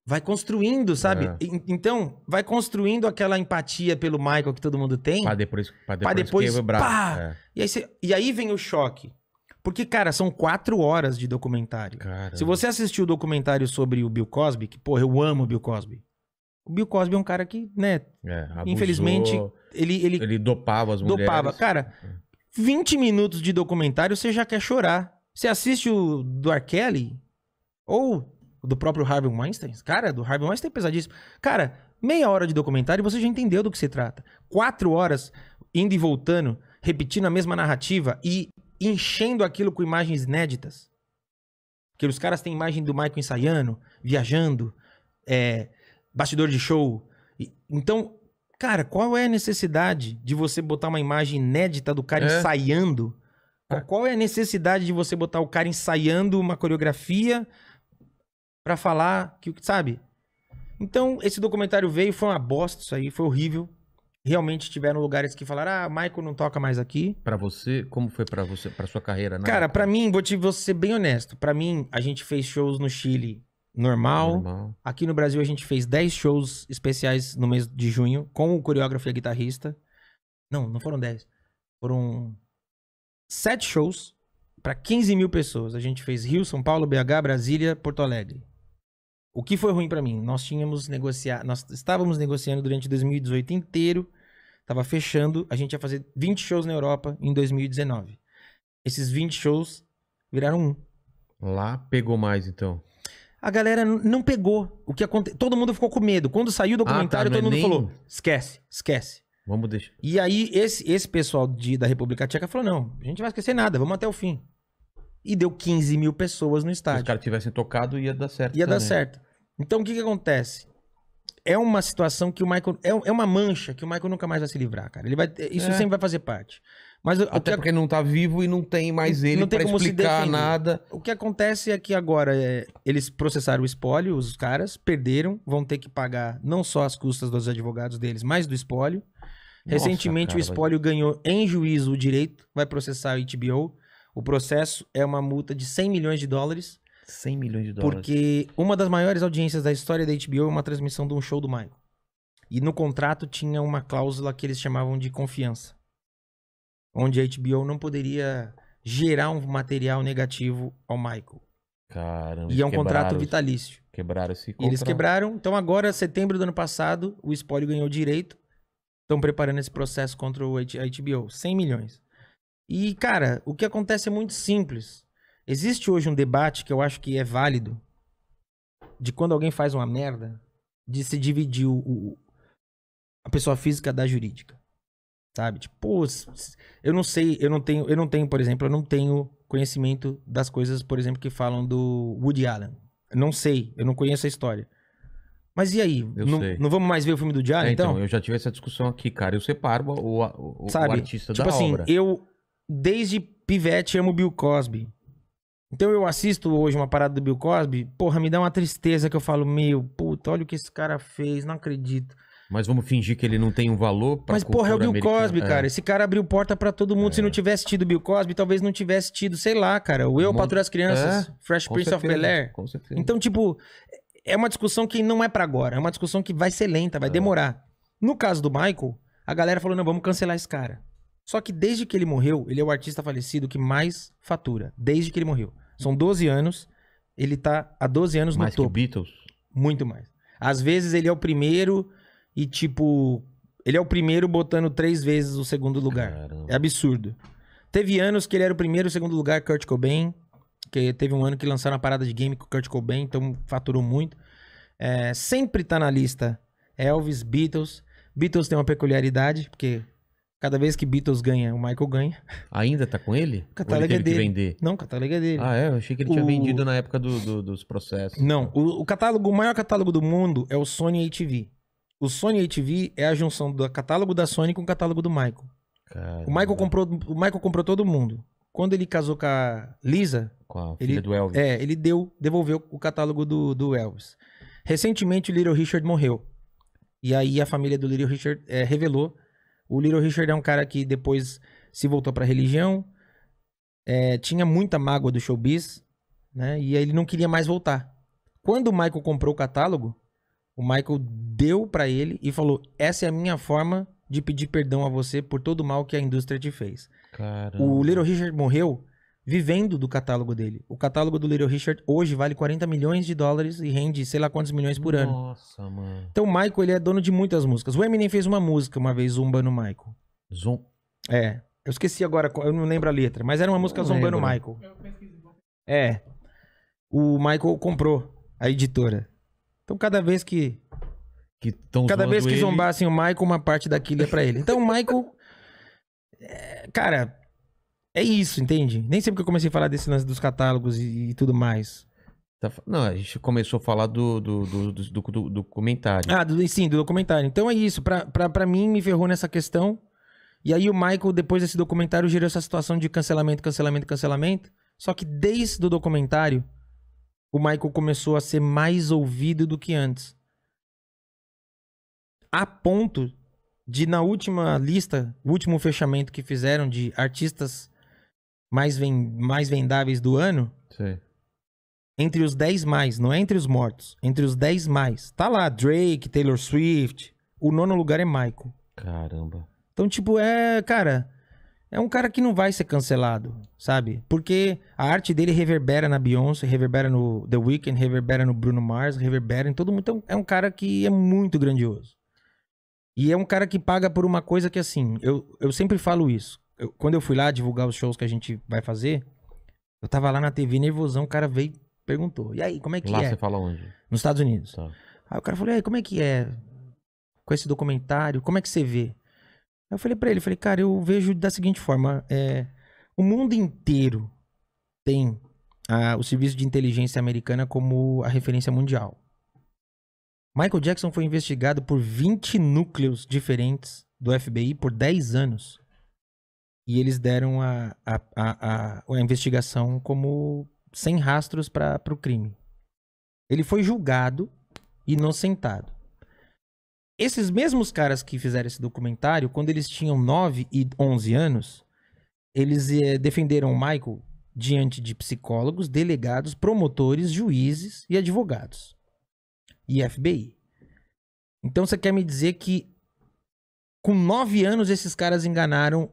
Vai construindo, sabe? É. Então, vai construindo aquela empatia pelo Michael que todo mundo tem. Pra depois, pra depois, pra depois É. E, aí você, e aí vem o choque. Porque, cara, são quatro horas de documentário. Caramba. Se você assistiu o documentário sobre o Bill Cosby, que, porra, eu amo o Bill Cosby. O Bill Cosby é um cara que, né, é, abusou, infelizmente, ele, ele... Ele dopava as mulheres. Dopava. Cara, 20 minutos de documentário, você já quer chorar. Você assiste o do R. Kelly, ou do próprio Harvey Weinstein. Cara, do Harvey Weinstein é pesadíssimo. Cara, meia hora de documentário você já entendeu do que se trata. Quatro horas indo e voltando, repetindo a mesma narrativa e enchendo aquilo com imagens inéditas. Porque os caras têm imagem do Michael ensaiando, viajando, é, bastidor de show. Então, cara, qual é a necessidade de você botar uma imagem inédita do cara é. ensaiando? Qual é a necessidade de você botar o cara ensaiando uma coreografia para falar que, sabe? Então, esse documentário veio, foi uma bosta isso aí, foi horrível realmente tiveram lugares que falaram: "Ah, Michael não toca mais aqui". Para você, como foi para você, para sua carreira, né? Cara, para mim, vou te vou ser bem honesto. Para mim, a gente fez shows no Chile normal. normal. Aqui no Brasil a gente fez 10 shows especiais no mês de junho com o coreógrafo e a guitarrista. Não, não foram 10. Foram 7 shows para 15 mil pessoas. A gente fez Rio, São Paulo, BH, Brasília, Porto Alegre. O que foi ruim para mim? Nós tínhamos negociar nós estávamos negociando durante 2018 inteiro Tava fechando, a gente ia fazer 20 shows na Europa em 2019. Esses 20 shows viraram um. Lá pegou mais, então. A galera não pegou. O que aconteceu? Todo mundo ficou com medo. Quando saiu o documentário, ah, tá, todo mundo nem... falou: esquece, esquece. Vamos deixar. E aí, esse, esse pessoal de, da República Tcheca falou: não, a gente vai esquecer nada, vamos até o fim. E deu 15 mil pessoas no estádio. Se os caras tivessem tocado, ia dar certo. Ia também. dar certo. Então, o que, que acontece? é uma situação que o Michael. É, é uma mancha que o Michael nunca mais vai se livrar, cara. Ele vai, isso é. sempre vai fazer parte. Mas Até que, porque não tá vivo e não tem mais ele não tem pra como explicar nada. O que acontece é que agora é, eles processaram o espólio, os caras perderam, vão ter que pagar não só as custas dos advogados deles, mas do espólio. Nossa, Recentemente cara, o espólio vai... ganhou em juízo o direito, vai processar o HBO. O processo é uma multa de 100 milhões de dólares 100 milhões de dólares. Porque uma das maiores audiências da história da HBO é uma transmissão de um show do Michael. E no contrato tinha uma cláusula que eles chamavam de confiança. Onde a HBO não poderia gerar um material negativo ao Michael. Caramba, e é um contrato vitalício. Quebraram esse contrato. Eles quebraram. Então agora, setembro do ano passado, o Spoiler ganhou direito. Estão preparando esse processo contra o HBO. 100 milhões. E, cara, o que acontece é muito simples. Existe hoje um debate que eu acho que é válido de quando alguém faz uma merda, de se dividir o, o a pessoa física da jurídica. Sabe? Tipo, pô, eu não sei, eu não tenho, eu não tenho, por exemplo, eu não tenho conhecimento das coisas, por exemplo, que falam do Woody Allen. Eu não sei, eu não conheço a história. Mas e aí? Não, não, vamos mais ver o filme do Diário, é, então? Então, eu já tive essa discussão aqui, cara. Eu separo o, o, Sabe, o artista tipo da assim, obra. Tipo assim, eu desde pivete amo Bill Cosby. Então eu assisto hoje uma parada do Bill Cosby, porra, me dá uma tristeza que eu falo, meu, puta, olha o que esse cara fez, não acredito. Mas vamos fingir que ele não tem um valor pra Mas, porra, é o Bill americana. Cosby, é. cara. É. Esse cara abriu porta para todo mundo. É. Se não tivesse tido Bill Cosby, talvez não tivesse tido, sei lá, cara. O Eu, Mon... Patrulha as Crianças, é. Fresh Com Prince certeza. of Bel-Air. Então, tipo, é uma discussão que não é para agora. É uma discussão que vai ser lenta, vai é. demorar. No caso do Michael, a galera falou, não, vamos cancelar esse cara. Só que desde que ele morreu, ele é o artista falecido que mais fatura. Desde que ele morreu. São 12 anos. Ele tá há 12 anos mais no topo. Mais que Beatles? Muito mais. Às vezes ele é o primeiro e, tipo, ele é o primeiro botando três vezes o segundo lugar. Caramba. É absurdo. Teve anos que ele era o primeiro, e o segundo lugar, Kurt Cobain. Que teve um ano que lançaram a parada de game com o Kurt Cobain, então faturou muito. É, sempre tá na lista Elvis, Beatles. Beatles tem uma peculiaridade, porque Cada vez que Beatles ganha, o Michael ganha. Ainda tá com ele? O catálogo ele é dele. vender? Não, o catálogo é dele. Ah, é? Eu achei que ele o... tinha vendido na época do, do, dos processos. Não, o, o, catálogo, o maior catálogo do mundo é o Sony ATV. O Sony ATV é a junção do catálogo da Sony com o catálogo do Michael. O Michael comprou, o Michael comprou todo mundo. Quando ele casou com a Lisa, com a filha ele, do Elvis. É, ele deu, devolveu o catálogo do, do Elvis. Recentemente o Little Richard morreu. E aí a família do Little Richard é, revelou o Little Richard é um cara que depois se voltou para a religião. É, tinha muita mágoa do showbiz, né? E ele não queria mais voltar. Quando o Michael comprou o catálogo, o Michael deu para ele e falou: Essa é a minha forma de pedir perdão a você por todo o mal que a indústria te fez. Caramba. O Little Richard morreu vivendo do catálogo dele. O catálogo do Little Richard hoje vale 40 milhões de dólares e rende sei lá quantos milhões por ano. Nossa, mano. Então o Michael ele é dono de muitas músicas. O Eminem fez uma música uma vez, Zumbando Michael. Zum... É. Eu esqueci agora, eu não lembro a letra, mas era uma música Zumba Zumbando Michael. É. O Michael comprou a editora. Então cada vez que que tão Cada vez que ele... zombassem o Michael, uma parte daquilo é pra ele. Então o Michael. É, cara, é isso, entende? Nem sempre que eu comecei a falar desse lance dos catálogos e, e tudo mais. Tá não, a gente começou a falar do, do, do, do, do documentário. Ah, do, sim, do documentário. Então é isso. Pra, pra, pra mim, me ferrou nessa questão. E aí o Michael, depois desse documentário, gerou essa situação de cancelamento, cancelamento, cancelamento. Só que desde o documentário, o Michael começou a ser mais ouvido do que antes. A ponto de, na última lista, o último fechamento que fizeram de artistas mais, vem mais vendáveis do ano. Sim. Entre os 10 mais, não é entre os mortos, entre os 10 mais. Tá lá, Drake, Taylor Swift. O nono lugar é Michael. Caramba. Então, tipo, é, cara, é um cara que não vai ser cancelado, sabe? Porque a arte dele reverbera na Beyoncé, reverbera no The Weeknd, reverbera no Bruno Mars, reverbera em todo mundo. Então, é um cara que é muito grandioso. E é um cara que paga por uma coisa que, assim, eu, eu sempre falo isso eu, quando eu fui lá divulgar os shows que a gente vai fazer, eu tava lá na TV nervosão, o cara veio perguntou. E aí, como é que lá é? Lá você fala onde? Nos Estados Unidos. Tá. Aí o cara falou, e aí, como é que é? Com esse documentário, como é que você vê? Aí eu falei para ele, falei, cara, eu vejo da seguinte forma, é, o mundo inteiro tem a, o serviço de inteligência americana como a referência mundial. Michael Jackson foi investigado por 20 núcleos diferentes do FBI por 10 anos. E eles deram a, a, a, a, investigação como sem rastros para o crime. Ele foi julgado inocentado. Esses mesmos caras que fizeram esse documentário, quando eles tinham 9 e 11 anos, eles eh, defenderam o Michael diante de psicólogos, delegados, promotores, juízes e advogados. E FBI. Então você quer me dizer que com 9 anos esses caras enganaram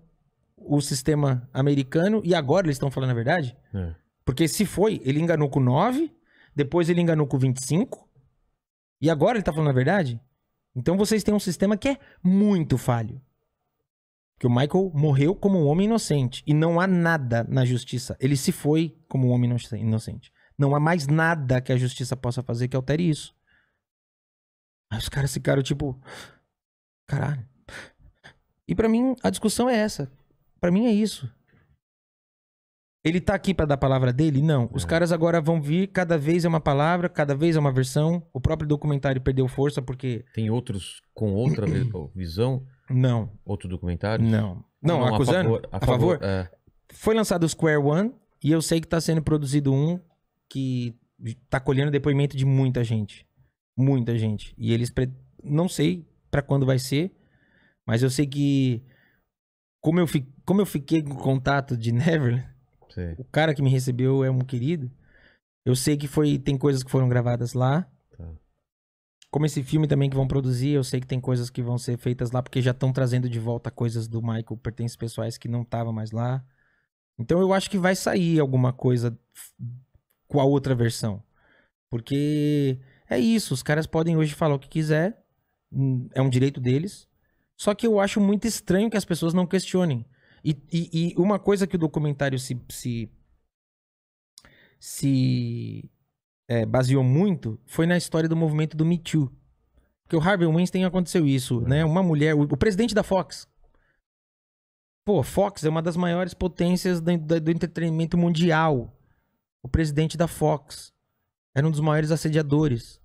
o sistema americano e agora eles estão falando a verdade? É. Porque se foi, ele enganou com 9, depois ele enganou com 25 e agora ele tá falando a verdade? Então vocês têm um sistema que é muito falho. Que o Michael morreu como um homem inocente e não há nada na justiça. Ele se foi como um homem inocente. Não há mais nada que a justiça possa fazer que altere isso. Aí os caras ficaram tipo, caralho. E para mim a discussão é essa. Para mim é isso. Ele tá aqui para dar a palavra dele? Não. Os é. caras agora vão vir, cada vez é uma palavra, cada vez é uma versão. O próprio documentário perdeu força porque. Tem outros com outra visão? Não. Outro documentário? Não. Não, Não acusando? A favor. A favor, é. Foi lançado o Square One e eu sei que tá sendo produzido um que tá colhendo depoimento de muita gente. Muita gente. E eles. Pre... Não sei para quando vai ser, mas eu sei que. Como eu fico como eu fiquei com contato de Neverland, Sim. o cara que me recebeu é um querido. Eu sei que foi tem coisas que foram gravadas lá. Tá. Como esse filme também que vão produzir, eu sei que tem coisas que vão ser feitas lá, porque já estão trazendo de volta coisas do Michael, pertences pessoais que não tava mais lá. Então eu acho que vai sair alguma coisa com a outra versão. Porque é isso, os caras podem hoje falar o que quiser, hum, é um direito deles. Só que eu acho muito estranho que as pessoas não questionem. E, e, e uma coisa que o documentário se, se, se é, baseou muito foi na história do movimento do Me Too. Porque o Harvey Weinstein aconteceu isso, né? Uhum. Uma mulher, o, o presidente da Fox. Pô, Fox é uma das maiores potências do, do entretenimento mundial. O presidente da Fox era um dos maiores assediadores.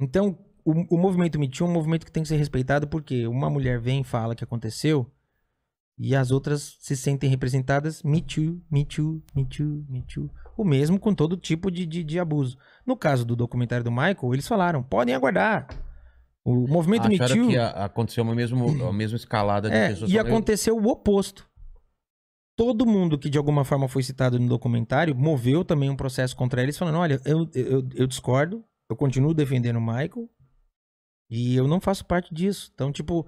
Então, o, o movimento Me Too é um movimento que tem que ser respeitado porque uma mulher vem e fala que aconteceu e as outras se sentem representadas, me too, me too, me too, me too. O mesmo com todo tipo de, de, de abuso. No caso do documentário do Michael, eles falaram, podem aguardar. O movimento Acharam Me Too... que aconteceu a mesma, a mesma escalada de é, pessoas... E falando... aconteceu o oposto. Todo mundo que de alguma forma foi citado no documentário moveu também um processo contra eles, falando, olha, eu, eu, eu discordo, eu continuo defendendo o Michael, e eu não faço parte disso. Então, tipo,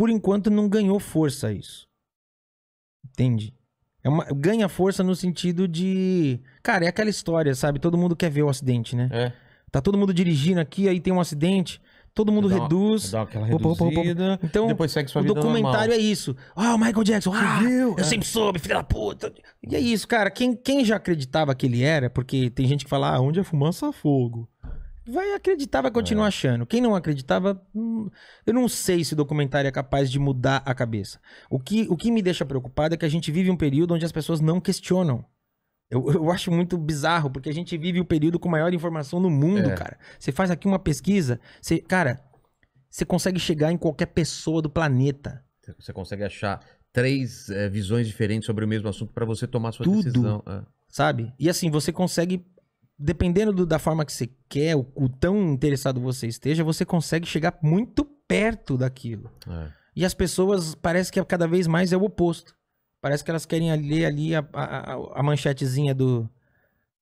por enquanto não ganhou força isso. Entende? É uma, ganha força no sentido de. Cara, é aquela história, sabe? Todo mundo quer ver o acidente, né? É. Tá todo mundo dirigindo aqui, aí tem um acidente, todo mundo dá uma, reduz. Dá aquela reduzida, opa, opa, opa. Então, depois segue sua o documentário normal. é isso. Ah, o Michael Jackson, ah, viu? eu é. sempre soube, filha da puta. E é isso, cara. Quem, quem já acreditava que ele era, porque tem gente que fala, ah, onde é fumaça, fogo vai acreditar, vai continuar é. achando. Quem não acreditava, hum, eu não sei se o documentário é capaz de mudar a cabeça. O que, o que me deixa preocupado é que a gente vive um período onde as pessoas não questionam. Eu, eu acho muito bizarro, porque a gente vive o período com maior informação no mundo, é. cara. Você faz aqui uma pesquisa, você, cara, você consegue chegar em qualquer pessoa do planeta. Você consegue achar três é, visões diferentes sobre o mesmo assunto para você tomar sua Tudo. decisão. É. Sabe? E assim, você consegue dependendo do, da forma que você quer, o, o, tão interessado você esteja, você consegue chegar muito perto daquilo. É. E as pessoas, parece que cada vez mais é o oposto. Parece que elas querem ler ali a, a, a manchetezinha do,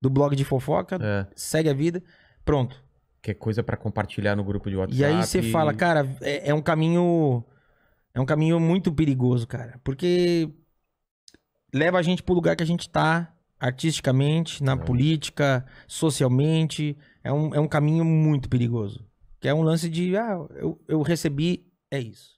do blog de fofoca, é. segue a vida, pronto. Que é coisa para compartilhar no grupo de WhatsApp. E aí você fala, cara, é, é um caminho... É um caminho muito perigoso, cara. Porque leva a gente pro lugar que a gente tá artisticamente, na é. política, socialmente. É um, é um caminho muito perigoso. Que é um lance de, ah, eu, eu recebi, é isso.